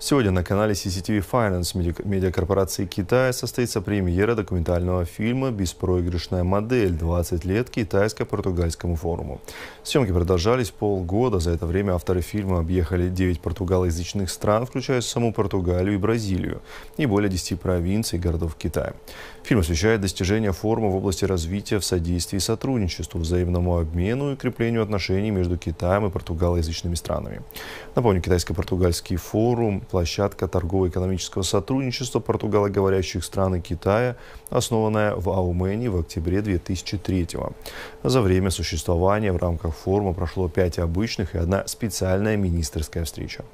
Сегодня на канале CCTV Finance медиакорпорации Китая состоится премьера документального фильма «Беспроигрышная модель. 20 лет китайско-португальскому форуму». Съемки продолжались полгода. За это время авторы фильма объехали 9 португалоязычных стран, включая саму Португалию и Бразилию, и более 10 провинций и городов Китая. Фильм освещает достижения форума в области развития в содействии сотрудничеству, взаимному обмену и креплению отношений между Китаем и португалоязычными странами. Напомню, китайско-португальский форум площадка торгово-экономического сотрудничества португалоговорящих стран и Китая, основанная в Аумене в октябре 2003 года, За время существования в рамках форума прошло пять обычных и одна специальная министерская встреча.